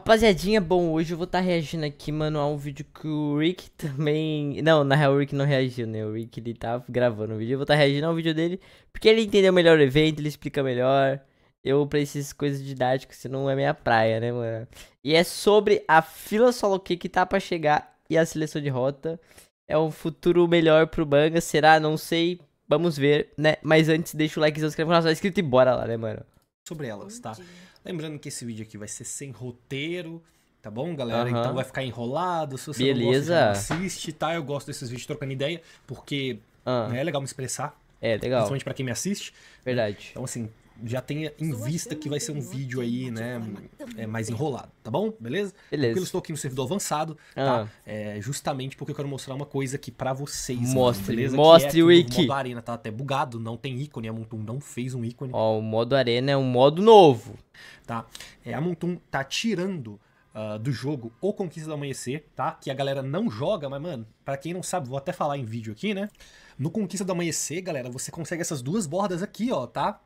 Rapaziadinha, bom, hoje eu vou estar tá reagindo aqui, mano, a um vídeo que o Rick também... Não, na real o Rick não reagiu, né? O Rick, ele tá gravando o vídeo, eu vou estar tá reagindo ao vídeo dele, porque ele entendeu melhor o evento, ele explica melhor. Eu, pra essas coisas didáticas, isso não é minha praia, né, mano? E é sobre a fila solo que que tá pra chegar e a seleção de rota. É um futuro melhor pro Banga, será? Não sei, vamos ver, né? Mas antes, deixa o like, se inscreve no canal, tá inscrito e bora lá, né, mano? Sobre elas, tá? Lembrando que esse vídeo aqui vai ser sem roteiro, tá bom, galera? Uhum. Então vai ficar enrolado. Se você Beleza. não gosta, assiste, tá? Eu gosto desses vídeos trocando ideia, porque uhum. né, é legal me expressar. É, legal. Principalmente pra quem me assiste. Né? Verdade. Então, assim, já tenha em vista que vai ser um vídeo aí, né, é, mais enrolado, tá bom? Beleza? Beleza. Porque eu estou aqui no servidor avançado, tá? ah. tá? É, justamente porque eu quero mostrar uma coisa aqui para vocês. Mostre, mostre é o Wiki. O modo arena tá até bugado, não tem ícone, a Montum não fez um ícone. Ó, o modo arena é um modo novo. Tá? É, a Montum tá tirando... Uh, do jogo O Conquista do Amanhecer, tá? Que a galera não joga, mas, mano, para quem não sabe, vou até falar em vídeo aqui, né? No Conquista do Amanhecer, galera, você consegue essas duas bordas aqui, ó, tá?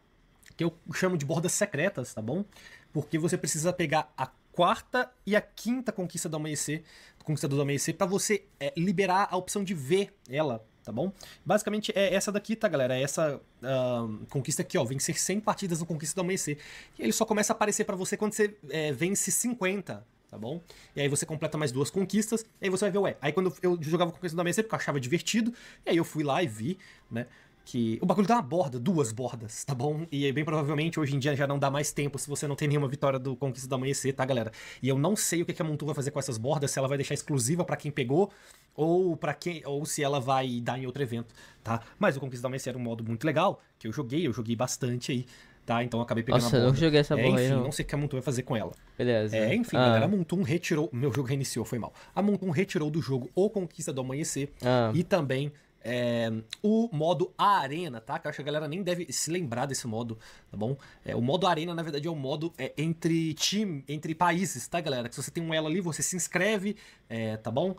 que eu chamo de bordas secretas, tá bom? Porque você precisa pegar a quarta e a quinta conquista do amanhecer, conquista conquistador do amanhecer, para você é, liberar a opção de ver ela, tá bom? Basicamente é essa daqui, tá, galera? É essa uh, conquista aqui, ó, vencer 100 partidas no conquista do amanhecer. E ele só começa a aparecer para você quando você é, vence 50, tá bom? E aí você completa mais duas conquistas, e aí você vai ver, ué. Aí quando eu jogava Conquista do Amanhecer, porque eu achava divertido, e aí eu fui lá e vi, né? que o bagulho dá uma borda, duas bordas, tá bom? E bem provavelmente hoje em dia já não dá mais tempo se você não tem nenhuma vitória do Conquista do Amanhecer, tá, galera? E eu não sei o que a Montu vai fazer com essas bordas, se ela vai deixar exclusiva para quem pegou ou para quem ou se ela vai dar em outro evento, tá? Mas o Conquista do Amanhecer era é um modo muito legal, que eu joguei, eu joguei bastante aí tá? Então acabei pegando Nossa, a borda. eu joguei essa borda. É, enfim, aí, não. não sei o que a Montu vai fazer com ela. Beleza. É, enfim, ah. galera, a Montum retirou. Meu jogo reiniciou, foi mal. A Montu retirou do jogo O Conquista do Amanhecer ah. e também é, o modo Arena, tá? Que eu acho que a galera nem deve se lembrar desse modo, tá bom? É, o modo Arena, na verdade, é um modo é, entre time, entre países, tá, galera? Que se você tem um elo ali, você se inscreve, é, tá bom?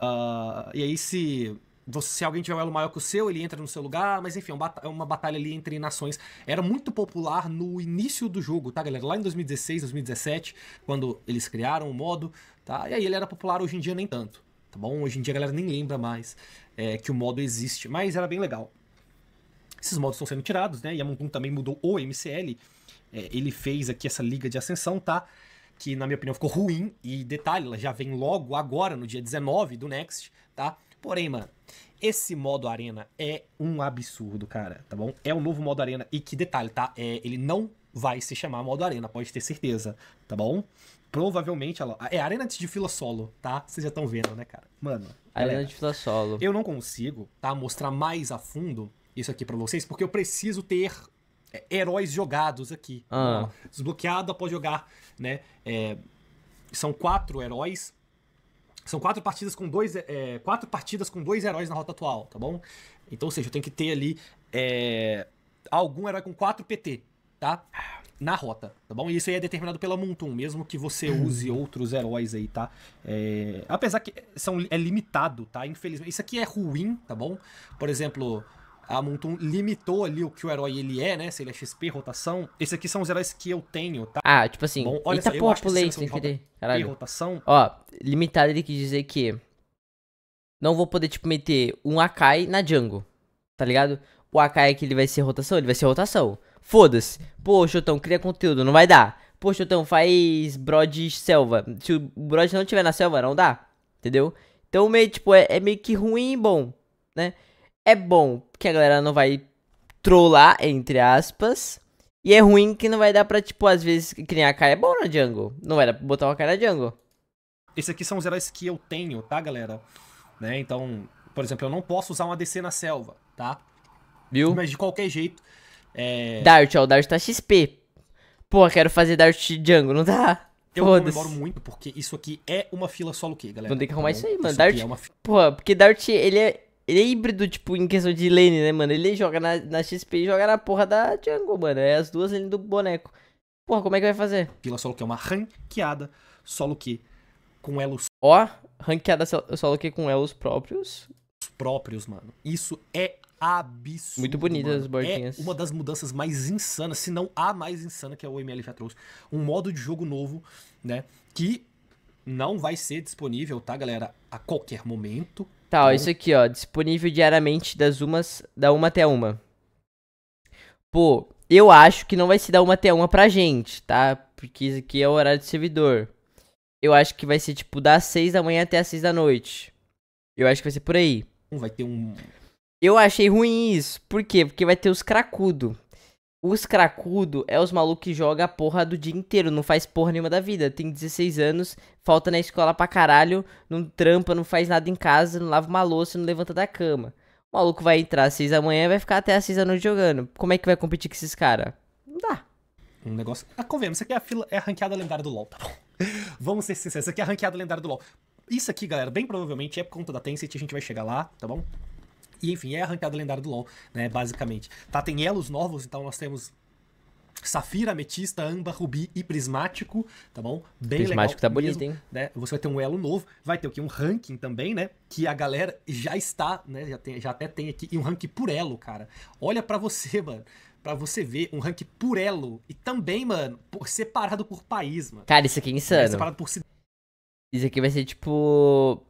Uh, e aí se você, se alguém tiver um elo maior que o seu, ele entra no seu lugar, mas enfim, é, é uma batalha ali entre nações. Era muito popular no início do jogo, tá, galera? Lá em 2016, 2017, quando eles criaram o modo, tá? E aí ele era popular, hoje em dia nem tanto, tá bom? Hoje em dia a galera nem lembra mais é, que o modo existe, mas era bem legal. Esses modos estão sendo tirados, né? E a Montun também mudou o MCL. É, ele fez aqui essa liga de ascensão, tá? Que na minha opinião ficou ruim. E detalhe, ela já vem logo agora, no dia 19 do Next, tá? Porém, mano, esse modo arena é um absurdo, cara, tá bom? É um novo modo arena e que detalhe, tá? É, ele não vai se chamar modo arena, pode ter certeza, tá bom? Provavelmente ela é arena de fila solo, tá? Vocês já estão vendo, né, cara? Mano, Galera, Island Fila Solo. Eu não consigo, tá? Mostrar mais a fundo isso aqui para vocês, porque eu preciso ter é, heróis jogados aqui. Ah. Desbloqueado após jogar, né? É, são quatro heróis. São quatro partidas com dois. É, quatro partidas com dois heróis na rota atual, tá bom? Então, ou seja, eu tenho que ter ali. É, algum herói com quatro PT tá? Na rota, tá bom? E isso aí é determinado pela Montun, mesmo que você hum. use outros heróis aí, tá? É... Apesar que são, é limitado, tá? Infelizmente. Isso aqui é ruim, tá bom? Por exemplo, a Montun limitou ali o que o herói ele é, né? Se ele é XP, rotação. Esses aqui são os heróis que eu tenho, tá? Ah, tipo assim. Bom, olha eita, tá só, porra, eu pulei sem querer. Caralho. rotação. Ó, limitado ele quis dizer que. Não vou poder, tipo, meter um Akai na Django. Tá ligado? O Akai é que ele vai ser rotação, ele vai ser rotação. Foda-se. Pô, Chotão, cria conteúdo, não vai dar. Pô, Chotão, faz brod selva. Se o brod não tiver na selva, não dá. Entendeu? Então, meio, tipo, é, é meio que ruim e bom, né? É bom que a galera não vai trollar, entre aspas. E é ruim que não vai dar pra, tipo, às vezes, criar a cara é bom na jungle. Não vai dar pra botar uma cara na jungle. Esses aqui são os heróis que eu tenho, tá, galera? Né? Então, por exemplo, eu não posso usar uma DC na selva, tá? Viu? Mas de qualquer jeito, é... Dart, ó, o Dart tá XP. Pô, quero fazer Dart Django, não dá? Eu adoro muito, porque isso aqui é uma fila solo que, galera. Vamos ter que arrumar então, isso aí, então, mano. Isso Dart, é uma... Porra, porque Dart, ele é, ele é híbrido, tipo, em questão de lane, né, mano? Ele joga na, na XP e joga na porra da Django, mano. É as duas lane do boneco. Porra, como é que vai fazer? Fila solo que é uma ranqueada solo que com elos... Ó, ranqueada solo que com elos próprios. Os próprios, mano. Isso é absurdo. Muito bonitas as bordinhas. É uma das mudanças mais insanas, se não a mais insana que a OML já trouxe. Um modo de jogo novo, né? Que não vai ser disponível, tá, galera? A qualquer momento. Tá, ó, então isso aqui, ó. Disponível diariamente das umas, da uma até uma. Pô, eu acho que não vai se dar uma até uma pra gente, tá? Porque isso aqui é o horário de servidor. Eu acho que vai ser, tipo, das seis da manhã até as seis da noite. Eu acho que vai ser por aí. Vai ter um eu achei ruim isso. Por quê? Porque vai ter os cracudo. Os cracudo é os malucos que joga a porra do dia inteiro, não faz porra nenhuma da vida. Tem 16 anos, falta na escola pra caralho, não trampa, não faz nada em casa, não lava uma louça, não levanta da cama. O maluco vai entrar às 6 da manhã e vai ficar até às 6 da noite jogando. Como é que vai competir com esses caras? Não dá. Um negócio. Ah, convém. isso aqui é a, fila... é a ranqueada lendária do LoL, tá bom? Vamos ser sinceros, isso aqui é a ranqueada lendária do LoL. Isso aqui, galera, bem provavelmente é por conta da Tencent, a gente vai chegar lá, tá bom? E enfim, é a ranqueada lendária do LoL, né, basicamente. Tá, tem elos novos, então nós temos Safira, ametista, amba rubi e prismático, tá bom? Bem prismático legal. Prismático tá bonito, hein? Né? Você vai ter um elo novo, vai ter o que? Um ranking também, né? Que a galera já está, né? Já, tem, já até tem aqui. E um ranking por elo, cara. Olha para você, mano. Pra você ver um ranking por elo. E também, mano, por, separado por país, mano. Cara, isso aqui é insano. É separado por cidade. Isso aqui vai ser tipo.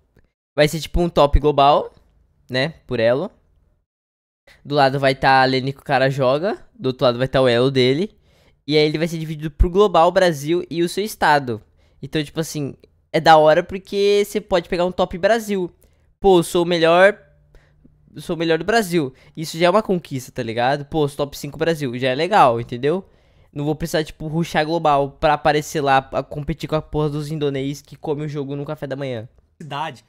Vai ser tipo um top global né? Por elo. Do lado vai estar tá a lane que o cara joga. Do outro lado vai estar tá o elo dele. E aí ele vai ser dividido pro global, Brasil e o seu estado. Então, tipo assim, é da hora porque você pode pegar um top Brasil. Pô, eu sou o melhor. Sou o melhor do Brasil. Isso já é uma conquista, tá ligado? Pô, top 5 Brasil. Já é legal, entendeu? Não vou precisar, tipo, ruxar global pra aparecer lá, pra competir com a porra dos indonéis que come o jogo no café da manhã. Cidade.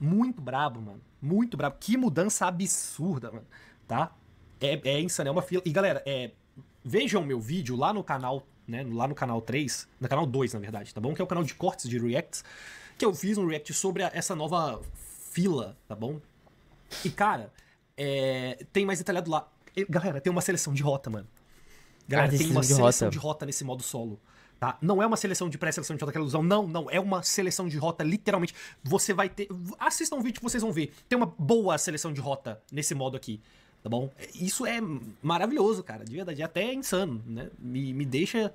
Muito brabo, mano. Muito brabo. Que mudança absurda, mano. Tá? É, é insano, é uma fila. E galera, é, vejam meu vídeo lá no canal, né? Lá no canal 3, no canal 2, na verdade, tá bom? Que é o canal de cortes de reacts, que eu fiz um react sobre a, essa nova fila, tá bom? E cara, é, tem mais detalhado lá. E, galera, tem uma seleção de rota, mano. Galera, ah, tem uma de seleção rota. de rota nesse modo solo. Tá? Não é uma seleção de pré-seleção de rota, aquela ilusão. Não, não. É uma seleção de rota, literalmente. Você vai ter. Assistam um vídeo que vocês vão ver. Tem uma boa seleção de rota nesse modo aqui. Tá bom? Isso é maravilhoso, cara. De verdade. É até insano, né? Me, me deixa.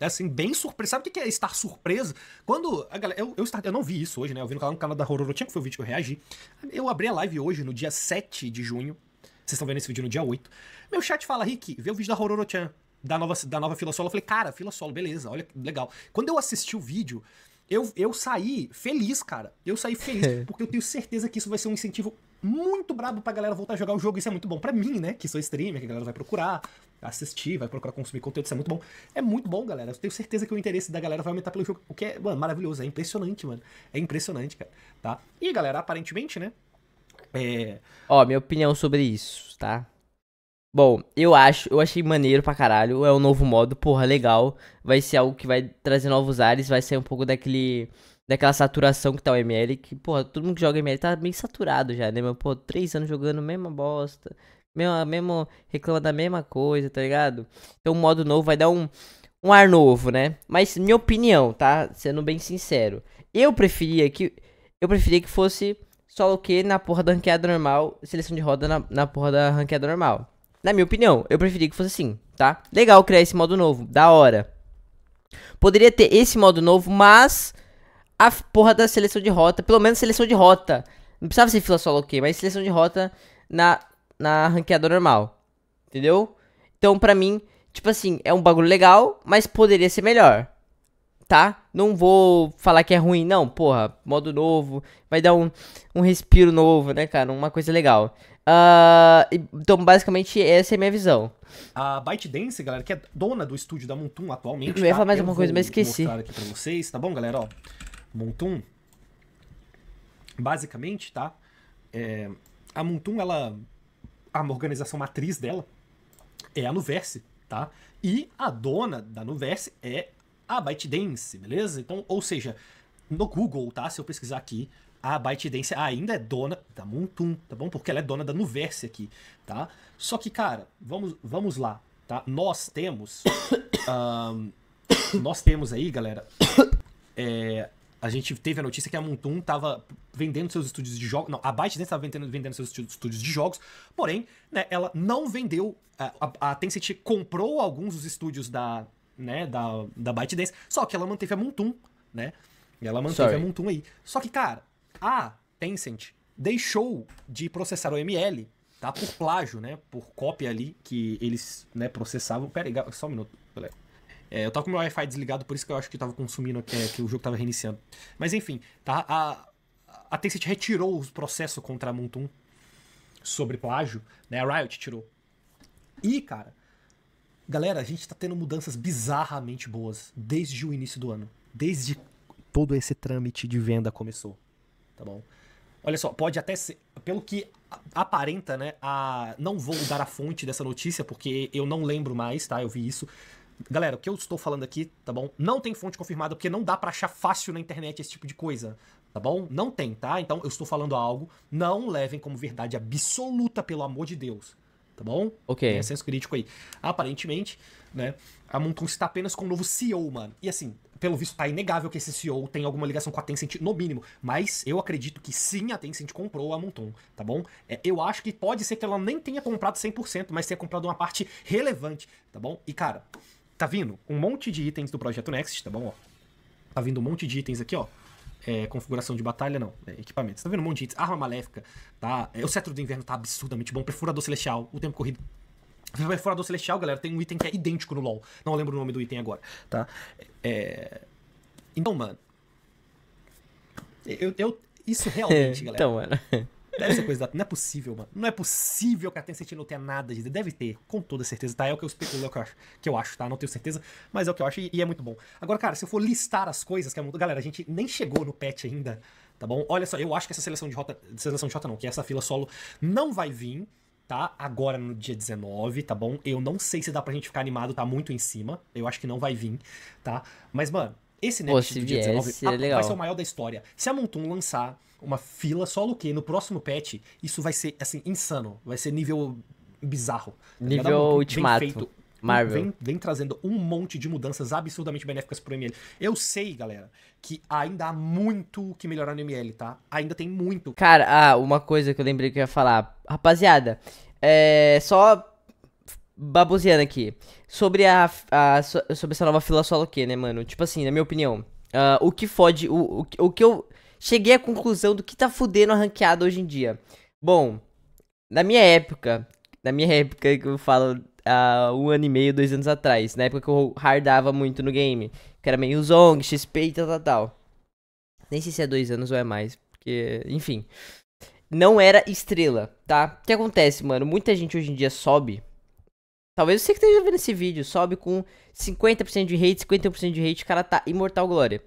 Assim, bem surpreso. Sabe o que é estar surpreso? Quando a galera. Eu, eu, start, eu não vi isso hoje, né? Eu vi no canal, no canal da Rorotian que foi o vídeo que eu reagi. Eu abri a live hoje, no dia 7 de junho. Vocês estão vendo esse vídeo no dia 8. Meu chat fala, Rick, vê o vídeo da Rorotian da nova, da nova fila solo. Eu falei, cara, fila solo, beleza, olha que legal. Quando eu assisti o vídeo, eu, eu saí feliz, cara. Eu saí feliz, porque eu tenho certeza que isso vai ser um incentivo muito brabo pra galera voltar a jogar o jogo. Isso é muito bom para mim, né? Que sou streamer, que a galera vai procurar assistir, vai procurar consumir conteúdo. Isso é muito bom. É muito bom, galera. Eu tenho certeza que o interesse da galera vai aumentar pelo jogo. O que é, mano, maravilhoso. É impressionante, mano. É impressionante, cara. Tá? E, galera, aparentemente, né? É... Ó, minha opinião sobre isso, tá? Bom, eu acho, eu achei maneiro pra caralho, é um novo modo, porra, legal. Vai ser algo que vai trazer novos ares, vai ser um pouco daquele daquela saturação que tá o ML, que, porra, todo mundo que joga ML tá meio saturado já, né? Meu, pô, três anos jogando mesma bosta, mesmo, mesmo reclama da mesma coisa, tá ligado? Então o um modo novo vai dar um, um ar novo, né? Mas minha opinião, tá? Sendo bem sincero, eu preferia que eu preferia que fosse solo que na porra da ranqueada normal, seleção de roda na, na porra da ranqueada normal. Na minha opinião, eu preferi que fosse assim, tá? Legal criar esse modo novo, da hora. Poderia ter esse modo novo, mas a porra da seleção de rota, pelo menos seleção de rota. Não precisava ser fila solo, ok, mas seleção de rota na, na ranqueada normal. Entendeu? Então, pra mim, tipo assim, é um bagulho legal, mas poderia ser melhor. Tá? Não vou falar que é ruim, não, porra. Modo novo, vai dar um, um respiro novo, né, cara? Uma coisa legal. Uh, então, basicamente, essa é a minha visão. A ByteDance, galera, que é dona do estúdio da Montum atualmente. Eu ia tá? falar mais alguma coisa, mas esqueci. Vou aqui pra vocês, tá bom, galera? Ó, Montum, basicamente, tá? É, a Montum, ela. A organização matriz dela é a Nuverse, tá? E a dona da Nuverse é a ByteDance, beleza? Então, ou seja, no Google, tá? Se eu pesquisar aqui, a ByteDance ainda é dona da tá Montum, tá bom? Porque ela é dona da Nuverse aqui, tá? Só que, cara, vamos, vamos lá, tá? Nós temos... um, nós temos aí, galera... É, a gente teve a notícia que a Montum tava vendendo seus estúdios de jogos. Não, a ByteDance tava vendendo, vendendo seus estúdios de jogos, porém, né, ela não vendeu. A, a, Tencent comprou alguns dos estúdios da, né, da, da ByteDance, só que ela manteve a Montum, né? Ela manteve Sorry. a Montum aí. Só que, cara, a Tencent deixou de processar o ML, tá? Por plágio, né? Por cópia ali que eles né, processavam. Pera aí, só um minuto, galera. É, eu tava com meu Wi-Fi desligado, por isso que eu acho que eu tava consumindo que, é, que o jogo tava reiniciando. Mas enfim, tá? A, a Tencent retirou o processo contra a 1 sobre plágio, né? A Riot tirou. E, cara, galera, a gente tá tendo mudanças bizarramente boas desde o início do ano. Desde todo esse trâmite de venda começou tá bom? Olha só, pode até ser, pelo que aparenta, né? A, não vou dar a fonte dessa notícia porque eu não lembro mais, tá? Eu vi isso. Galera, o que eu estou falando aqui, tá bom? Não tem fonte confirmada porque não dá para achar fácil na internet esse tipo de coisa, tá bom? Não tem, tá? Então eu estou falando algo, não levem como verdade absoluta, pelo amor de Deus, tá bom? Ok. Tem senso crítico aí. Aparentemente, né? A Moonton está apenas com o um novo CEO, mano. E assim, pelo visto, tá inegável que esse CEO tem alguma ligação com a Tencent, no mínimo. Mas eu acredito que sim, a Tencent comprou a Moonton, tá bom? É, eu acho que pode ser que ela nem tenha comprado 100%, mas tenha comprado uma parte relevante, tá bom? E cara, tá vindo um monte de itens do Projeto Next, tá bom? Ó, tá vindo um monte de itens aqui, ó. É, configuração de batalha, não. É, equipamentos. Tá vendo um monte de itens. Arma maléfica, tá? É, o cetro do inverno tá absurdamente bom. Perfurador celestial, o tempo corrido Vai fora do Celestial, galera, tem um item que é idêntico no LoL. Não lembro o nome do item agora, tá? É... Então, mano. Eu, eu... Isso realmente, galera. então, mano. Deve ser coisa da... Não é possível, mano. Não é possível que a Tencent não tenha nada de. Deve ter, com toda certeza, tá? É o que eu especulo, é o que eu acho, que eu acho tá? Não tenho certeza, mas é o que eu acho e, e é muito bom. Agora, cara, se eu for listar as coisas que é muito. Galera, a gente nem chegou no patch ainda, tá bom? Olha só, eu acho que essa seleção de rota. Seleção de rota não, que é essa fila solo não vai vir tá? Agora no dia 19, tá bom? Eu não sei se dá pra gente ficar animado, tá muito em cima. Eu acho que não vai vir, tá? Mas, mano, esse Next Pô, do dia 19 é a, vai ser o maior da história. Se a Montum lançar uma fila solo que no próximo patch, isso vai ser, assim, insano. Vai ser nível bizarro. Tá nível ligado? ultimato. Marvel. Vem, vem, trazendo um monte de mudanças absurdamente benéficas pro ML. Eu sei, galera, que ainda há muito que melhorar no ML, tá? Ainda tem muito. Cara, ah, uma coisa que eu lembrei que eu ia falar. Rapaziada, é só babuziando aqui. Sobre a, a sobre essa nova fila solo que, né, mano? Tipo assim, na minha opinião, uh, o que fode o, o, o que eu cheguei à conclusão do que tá fudendo a ranqueada hoje em dia. Bom, na minha época, na minha época que eu falo há um ano e meio, dois anos atrás, na época que eu hardava muito no game, que era meio Zong, XP e tal, tal, tal. Nem sei se é dois anos ou é mais, porque, enfim. Não era estrela, tá? O que acontece, mano? Muita gente hoje em dia sobe. Talvez você que esteja vendo esse vídeo, sobe com 50% de hate, 51% de hate, o cara tá imortal glória.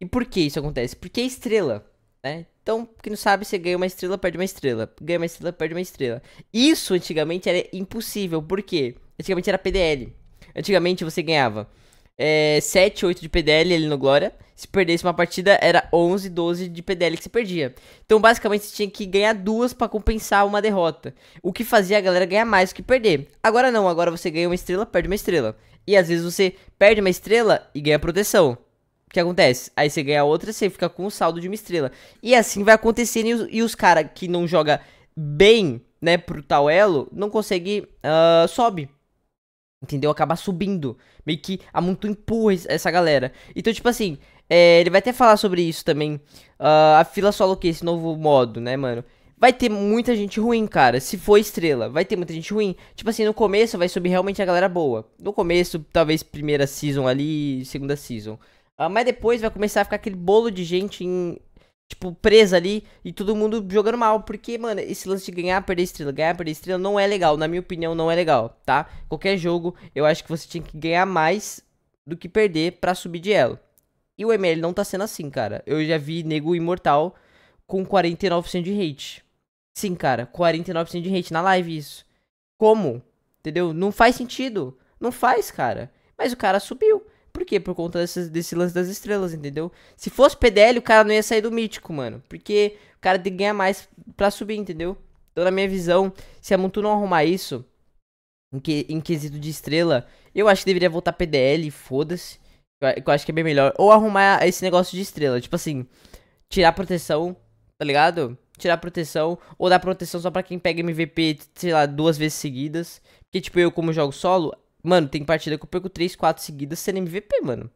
E por que isso acontece? Porque é estrela, né? Então, quem não sabe, você ganha uma estrela, perde uma estrela. Ganha uma estrela, perde uma estrela. Isso antigamente era impossível. Por quê? Antigamente era PDL. Antigamente você ganhava é, 7, 8 de PDL ali no Glória. Se perdesse uma partida, era 11, 12 de PDL que você perdia. Então, basicamente, você tinha que ganhar duas para compensar uma derrota. O que fazia a galera ganhar mais do que perder. Agora não, agora você ganha uma estrela, perde uma estrela. E às vezes você perde uma estrela e ganha proteção. O que acontece? Aí você ganha outra, você fica com o saldo de uma estrela. E assim vai acontecendo. E os, os caras que não joga bem, né, pro tal elo, não consegue. Uh, sobe. Entendeu? Acaba subindo. Meio que a muito empurra essa galera. Então, tipo assim, é, ele vai até falar sobre isso também. Uh, a fila solo que é esse novo modo, né, mano? vai ter muita gente ruim, cara. Se for estrela, vai ter muita gente ruim. Tipo assim, no começo vai subir realmente a galera boa. No começo, talvez primeira season ali, segunda season. Ah, mas depois vai começar a ficar aquele bolo de gente em, tipo, presa ali e todo mundo jogando mal. Porque, mano, esse lance de ganhar, perder estrela, ganhar, perder estrela não é legal. Na minha opinião, não é legal, tá? Qualquer jogo, eu acho que você tinha que ganhar mais do que perder para subir de elo. E o ML não tá sendo assim, cara. Eu já vi nego imortal com 49% de hate. Sim, cara, 49% de hate na live isso. Como? Entendeu? Não faz sentido. Não faz, cara. Mas o cara subiu. Por quê? Por conta desse, desse lance das estrelas, entendeu? Se fosse PDL, o cara não ia sair do mítico, mano. Porque o cara tem que ganhar mais pra subir, entendeu? Então, na minha visão, se a Montu não arrumar isso, em, que, em quesito de estrela, eu acho que deveria voltar PDL, foda-se. Eu, eu acho que é bem melhor. Ou arrumar esse negócio de estrela. Tipo assim, tirar proteção, tá ligado? Tirar proteção. Ou dar proteção só pra quem pega MVP, sei lá, duas vezes seguidas. Porque, tipo, eu, como jogo solo, Mano, tem partida que eu perco 3, 4 seguidas sendo MVP, mano.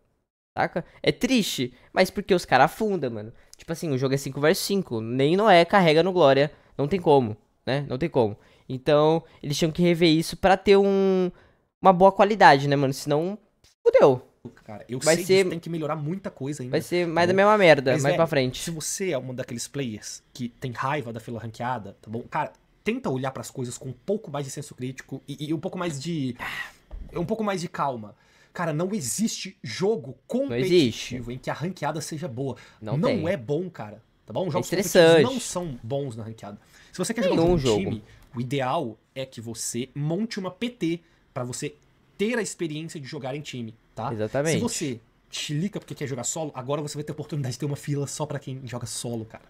Saca? É triste, mas porque os caras afundam, mano. Tipo assim, o jogo é 5 vs 5. Nem Noé carrega no Glória. Não tem como, né? Não tem como. Então, eles tinham que rever isso para ter um, uma boa qualidade, né, mano? Senão, fudeu. Cara, eu vai sei ser... que tem que melhorar muita coisa ainda. Vai ser mais da mesma merda, mas, mais velho, né, pra frente. Se você é um daqueles players que tem raiva da fila ranqueada, tá bom? Cara, tenta olhar para as coisas com um pouco mais de senso crítico e, e um pouco mais de. É um pouco mais de calma. Cara, não existe jogo competitivo existe. em que a ranqueada seja boa. Não, não tem. é bom, cara. Tá bom? Jogos é não são bons na ranqueada. Se você quer jogar um jogo. time, o ideal é que você monte uma PT para você ter a experiência de jogar em time, tá? Exatamente. Se você chilica porque quer jogar solo, agora você vai ter a oportunidade de ter uma fila só para quem joga solo, cara.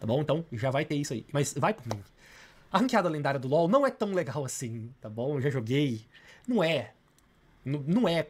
Tá bom? Então já vai ter isso aí. Mas vai por mim. A ranqueada lendária do LoL não é tão legal assim, tá bom? Eu já joguei. Não é. Não é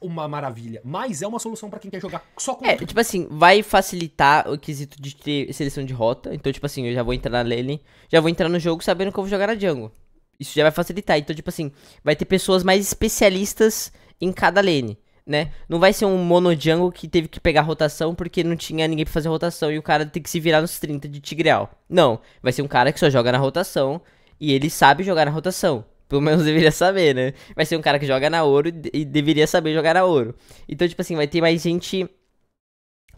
uma maravilha, mas é uma solução para quem quer jogar só com É, tipo assim, vai facilitar o quesito de ter seleção de rota. Então, tipo assim, eu já vou entrar na lane, já vou entrar no jogo sabendo que eu vou jogar na jungle. Isso já vai facilitar. Então, tipo assim, vai ter pessoas mais especialistas em cada lane, né? Não vai ser um mono jungle que teve que pegar rotação porque não tinha ninguém pra fazer rotação e o cara tem que se virar nos 30 de tigreal. Não, vai ser um cara que só joga na rotação e ele sabe jogar na rotação. Pelo menos deveria saber, né? Vai ser um cara que joga na ouro e deveria saber jogar na ouro. Então, tipo assim, vai ter mais gente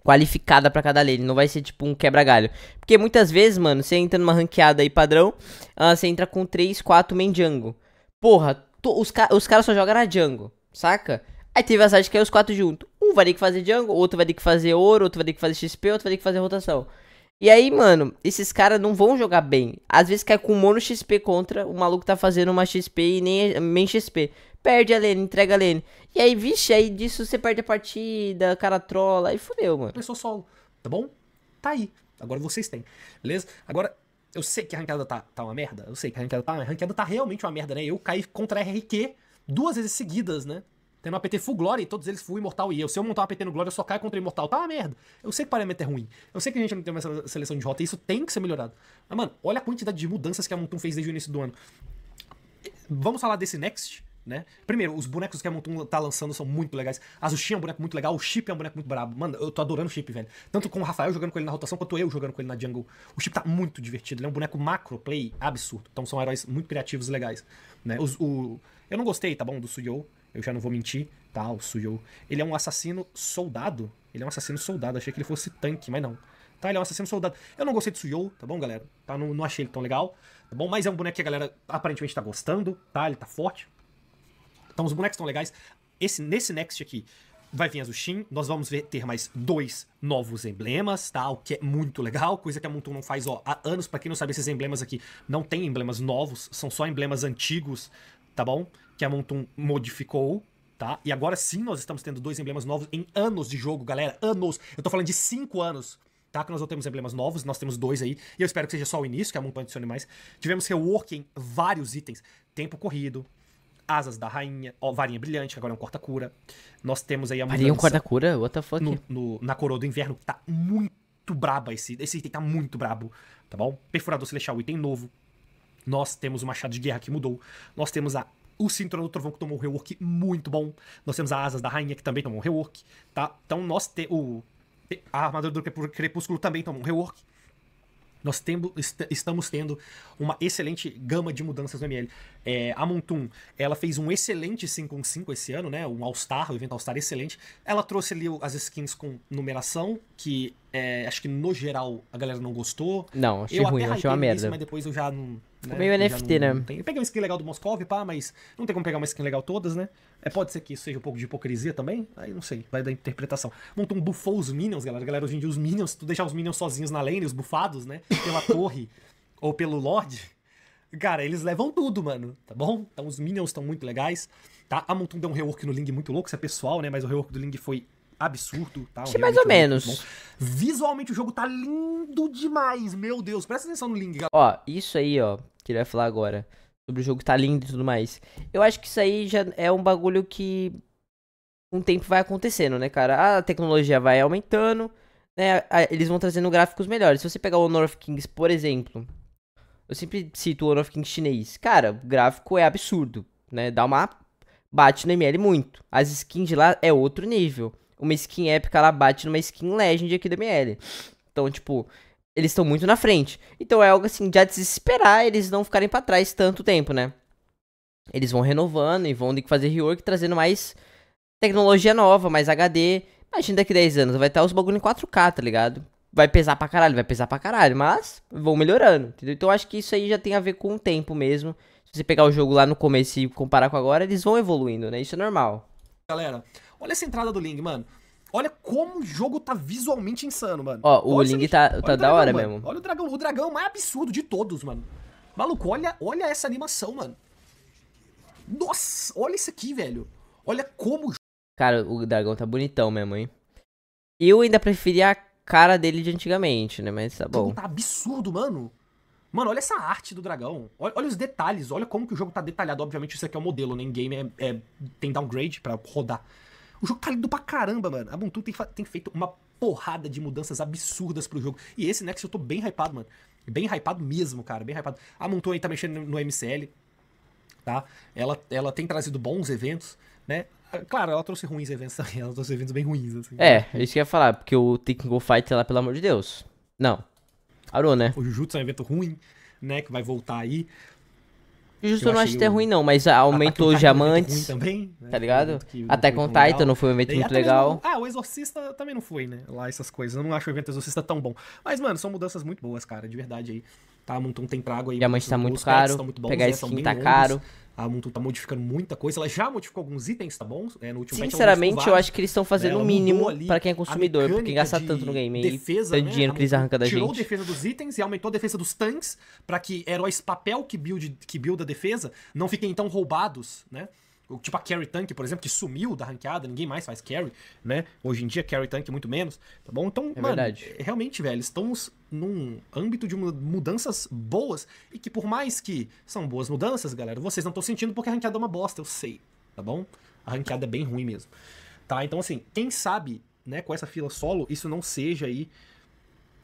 qualificada para cada lane. Não vai ser tipo um quebra-galho. Porque muitas vezes, mano, você entra numa ranqueada aí padrão, uh, você entra com 3, 4 main jungle. Porra, os, ca os caras só jogam na jungle, saca? Aí teve a sorte que caiu os quatro juntos. Um vai ter que fazer jungle, outro vai ter que fazer ouro, outro vai ter que fazer XP, outro vai ter que fazer rotação. E aí, mano, esses caras não vão jogar bem. Às vezes cai com mono XP contra, o maluco tá fazendo uma XP e nem, é, nem XP. Perde a lane, entrega a lane. E aí, vixe, aí disso você perde a partida, o cara trola, aí fudeu, mano. Começou solo, tá bom? Tá aí. Agora vocês têm, beleza? Agora, eu sei que a ranqueada tá, tá uma merda, eu sei que a ranqueada tá, a ranqueada tá realmente uma merda, né? Eu caí contra a RRQ duas vezes seguidas, né? Tem uma PT full glory, todos eles full imortal e eu. Se eu montar uma PT no glory, eu só caio contra o imortal. Tá uma merda. Eu sei que o parâmetro é ruim. Eu sei que a gente não tem uma seleção de rota e isso tem que ser melhorado. Mas, mano, olha a quantidade de mudanças que a Montum fez desde o início do ano. Vamos falar desse next? Né? Primeiro, os bonecos que a Montum tá lançando são muito legais. A Zushi é um boneco muito legal, o Chip é um boneco muito brabo. Mano, eu tô adorando o Chip, velho. Tanto com o Rafael jogando com ele na rotação, quanto eu jogando com ele na jungle. O Chip tá muito divertido, ele é um boneco macro play absurdo. Então são heróis muito criativos e legais, né? Os, o... Eu não gostei, tá bom, do Suyo eu já não vou mentir, tá? O Suyou. Ele é um assassino soldado. Ele é um assassino soldado. Achei que ele fosse tanque, mas não. Tá, ele é um assassino soldado. Eu não gostei do Suyou, tá bom, galera? Tá, não, não achei ele tão legal, tá bom? Mas é um boneco que a galera aparentemente tá gostando, tá? Ele tá forte. Então os bonecos estão legais. Esse, nesse Next aqui vai vir Azushin, nós vamos ver, ter mais dois novos emblemas, tá? O que é muito legal, coisa que a Montum não faz, ó, há anos. Pra quem não sabe, esses emblemas aqui não tem emblemas novos, são só emblemas antigos, tá bom? que a Mountain modificou, tá? E agora sim nós estamos tendo dois emblemas novos em anos de jogo, galera. Anos! Eu tô falando de cinco anos. Tá, que nós não temos emblemas novos, nós temos dois aí, e eu espero que seja só o início, que a Mountain adicione mais. Tivemos rework em vários itens: tempo corrido, asas da rainha, ó, varinha brilhante, agora é um corta-cura. Nós temos aí a Varinha é um corta-cura? What the fuck? No, no, na coroa do inverno, que tá muito braba esse, esse item, tá muito brabo, tá bom? Perfurador celestial, item novo. Nós temos o machado de guerra que mudou. Nós temos a o Cinturão do Trovão que tomou um rework muito bom. Nós temos a Asas da Rainha que também tomou um rework, tá? Então nós temos. o a Armadura do Crepúsculo também tomou um rework. Nós temos, est estamos tendo uma excelente gama de mudanças no ML. É, a Montum, ela fez um excelente 5 esse ano, né? Um All-Star, um evento All-Star excelente. Ela trouxe ali as skins com numeração, que é, acho que no geral a galera não gostou. Não, achei eu ruim, achei uma merda. Isso, mas depois eu já não né? Meio NFT, não, né? Não tem. peguei uma skin legal do Moscov, pá, mas não tem como pegar uma skin legal todas, né? É, pode ser que isso seja um pouco de hipocrisia também, aí não sei, vai da interpretação. Montou um bufou os Minions, galera. Galera, hoje em dia os Minions, tu deixar os Minions sozinhos na lane, os bufados, né? Pela torre ou pelo Lorde, cara, eles levam tudo, mano, tá bom? Então os Minions estão muito legais, tá? A Montum deu um rework no Ling muito louco, isso é pessoal, né? Mas o rework do Ling foi absurdo, tá? mais ou menos. Visualmente o jogo tá lindo demais, meu Deus. Presta atenção no Ling, galera. Ó, isso aí, ó, que ele vai falar agora. Sobre o jogo tá lindo e tudo mais. Eu acho que isso aí já é um bagulho que um tempo vai acontecendo, né, cara? A tecnologia vai aumentando, né? Eles vão trazendo gráficos melhores. Se você pegar o Honor of Kings, por exemplo, eu sempre cito o Honor of Kings chinês. Cara, o gráfico é absurdo, né? Dá uma bate no ML muito. As skins de lá é outro nível. Uma skin épica ela bate numa skin legend aqui do ML. Então, tipo, eles estão muito na frente. Então é algo assim, já desesperar eles não ficarem para trás tanto tempo, né? Eles vão renovando e vão ter que fazer rework trazendo mais tecnologia nova, mais HD. Imagina daqui 10 anos, vai estar os bagulho em 4K, tá ligado? Vai pesar pra caralho, vai pesar pra caralho, mas vão melhorando, entendeu? Então acho que isso aí já tem a ver com o tempo mesmo. Se você pegar o jogo lá no começo e comparar com agora, eles vão evoluindo, né? Isso é normal. Galera, olha essa entrada do Ling, mano. Olha como o jogo tá visualmente insano, mano. Ó, o Ling tá, tá da dragão, hora mano. mesmo. Olha o dragão, o dragão mais absurdo de todos, mano. Maluco, olha, olha essa animação, mano. Nossa, olha isso aqui, velho. Olha como... Cara, o dragão tá bonitão mesmo, hein. Eu ainda preferia a cara dele de antigamente, né, mas tá bom. O tá absurdo, mano. Mano, olha essa arte do dragão. Olha, olha, os detalhes, olha como que o jogo tá detalhado. Obviamente, isso aqui é o um modelo, né? Em game é, é, tem downgrade pra rodar. O jogo tá lindo pra caramba, mano. A Ubuntu tem, tem feito uma porrada de mudanças absurdas pro jogo. E esse que eu tô bem hypado, mano. Bem hypado mesmo, cara. Bem hypado. A Ubuntu aí tá mexendo no MCL, tá? Ela, ela tem trazido bons eventos, né? Ah, claro, ela trouxe ruins eventos também. Ela trouxe eventos bem ruins, assim. É, é, isso que eu ia falar. Porque o Tekken Go Fight, lá pelo amor de Deus. Não. parou né? O Jujutsu é um evento ruim, né? Que vai voltar aí. Justo eu não acho que é ruim, não, mas aumentou os diamantes. Também, né? Tá ligado? Até com Titan não foi um evento muito legal. Não, ah, o Exorcista também não foi, né? Lá essas coisas. Eu não acho o evento Exorcista tão bom. Mas, mano, são mudanças muito boas, cara, de verdade aí tá? A Moonton tem prago aí. Diamante tá muito caro. Tá muito bons, pegar né? skin tá longos. caro. A Moonton tá modificando muita coisa. Ela já modificou alguns itens, tá bom? É, no último Sinceramente, patch, eu acho que eles estão fazendo é, o um mínimo para quem é consumidor, porque gastar tanto no game defesa, e tanto né? dinheiro que eles arrancam da gente. Tirou a defesa dos itens e aumentou a defesa dos tanques para que heróis papel que build, que build a defesa não fiquem tão roubados, né? Tipo a Carry Tank, por exemplo, que sumiu da ranqueada, ninguém mais faz Carry, né? Hoje em dia, Carry Tank muito menos, tá bom? Então, é mano, verdade. É, realmente, velho, estamos num âmbito de mudanças boas e que por mais que são boas mudanças, galera, vocês não estão sentindo porque a ranqueada é uma bosta, eu sei, tá bom? A ranqueada é bem ruim mesmo, tá? Então, assim, quem sabe, né, com essa fila solo, isso não seja aí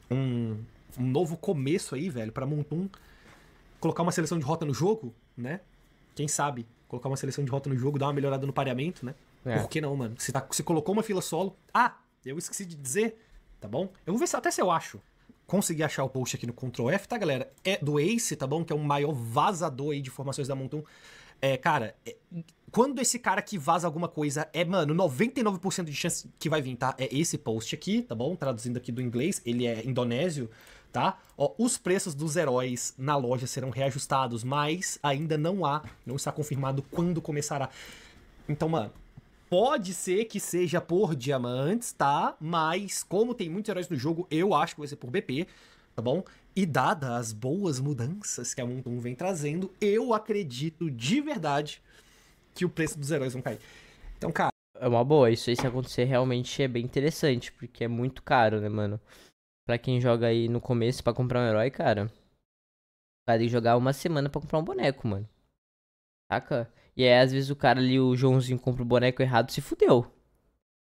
um, um novo começo aí, velho, pra Montum colocar uma seleção de rota no jogo, né? Quem sabe colocar uma seleção de rota no jogo, dar uma melhorada no pareamento, né? É. Por que não, mano? Você, tá, você colocou uma fila solo. Ah, eu esqueci de dizer, tá bom? Eu vou ver se, até se eu acho. Consegui achar o post aqui no Ctrl F, tá, galera? É do Ace, tá bom? Que é o maior vazador aí de informações da Montum. É, cara, é, quando esse cara que vaza alguma coisa é, mano, 99% de chance que vai vir, tá? É esse post aqui, tá bom? Traduzindo aqui do inglês, ele é indonésio tá? Ó, os preços dos heróis na loja serão reajustados, mas ainda não há, não está confirmado quando começará. Então, mano, pode ser que seja por diamantes, tá? Mas como tem muitos heróis no jogo, eu acho que vai ser por BP, tá bom? E dada as boas mudanças que a Moon vem trazendo, eu acredito de verdade que o preço dos heróis vão cair. Então, cara, é uma boa. Isso aí, se acontecer, realmente é bem interessante, porque é muito caro, né, mano? Pra quem joga aí no começo para comprar um herói, cara. Vai ter que jogar uma semana para comprar um boneco, mano. Saca? E aí, às vezes, o cara ali, o Joãozinho, compra o boneco errado, se fudeu.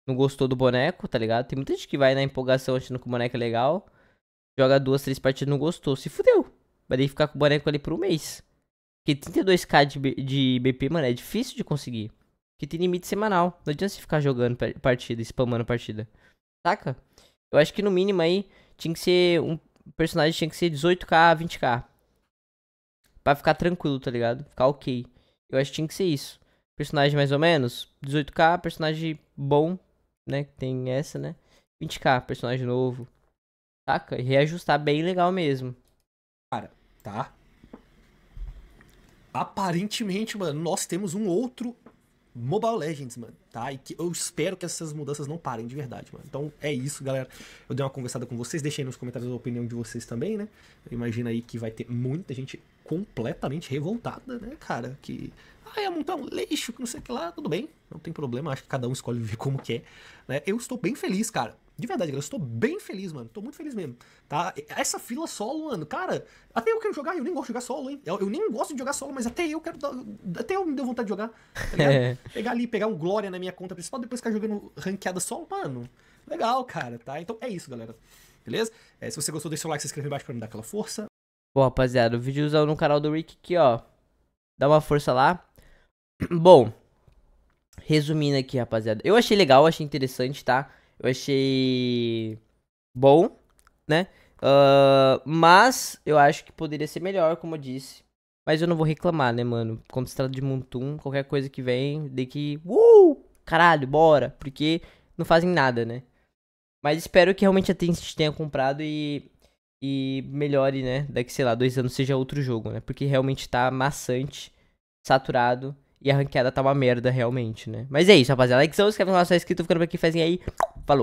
Não gostou do boneco, tá ligado? Tem muita gente que vai na empolgação achando que o boneco é legal. Joga duas, três partidas, não gostou, se fudeu. Vai ter que ficar com o boneco ali por um mês. Porque 32k de, de BP, mano, é difícil de conseguir. Porque tem limite semanal. Não adianta você ficar jogando partida, spamando partida. Saca? Eu acho que no mínimo aí tinha que ser. Um personagem tinha que ser 18k, 20k. Pra ficar tranquilo, tá ligado? Ficar ok. Eu acho que tinha que ser isso. Personagem mais ou menos, 18k, personagem bom, né? Que tem essa, né? 20k, personagem novo. Saca? E reajustar bem legal mesmo. Cara, tá? Aparentemente, mano, nós temos um outro Mobile Legends, mano, tá? E que eu espero que essas mudanças não parem de verdade, mano. Então é isso, galera. Eu dei uma conversada com vocês, deixei nos comentários a opinião de vocês também, né? Imagina aí que vai ter muita gente completamente revoltada, né, cara? Que ah, ia é montar um lixo, que não sei o que lá, tudo bem, não tem problema, acho que cada um escolhe viver como quer, é, né? Eu estou bem feliz, cara. De verdade, eu estou bem feliz, mano. Estou muito feliz mesmo. Tá? Essa fila solo, mano, cara, até eu quero jogar, eu nem gosto de jogar solo, hein? Eu, eu nem gosto de jogar solo, mas até eu quero. Até eu me deu vontade de jogar. Tá é. Pegar ali, pegar um Glória na minha conta principal, depois ficar jogando ranqueada solo, mano. Legal, cara, tá? Então é isso, galera. Beleza? É, se você gostou, deixa o like, se inscreve embaixo pra me dar aquela força. Bom, rapaziada, o vídeo usou no canal do Rick aqui, ó. Dá uma força lá. Bom, resumindo aqui, rapaziada. Eu achei legal, achei interessante, tá? Eu achei bom, né? Uh, mas eu acho que poderia ser melhor, como eu disse. Mas eu não vou reclamar, né, mano? Quando se trata de Montum, qualquer coisa que vem, de que. Uh! Caralho, bora! Porque não fazem nada, né? Mas espero que realmente a Tencent tenha comprado e. E melhore, né? Daqui, sei lá, dois anos seja outro jogo, né? Porque realmente tá maçante, saturado. E a ranqueada tá uma merda, realmente, né? Mas é isso, rapaziada. Like, se inscreve no canal, se não é tá inscrito, ficando por aqui, fazem aí. Falou!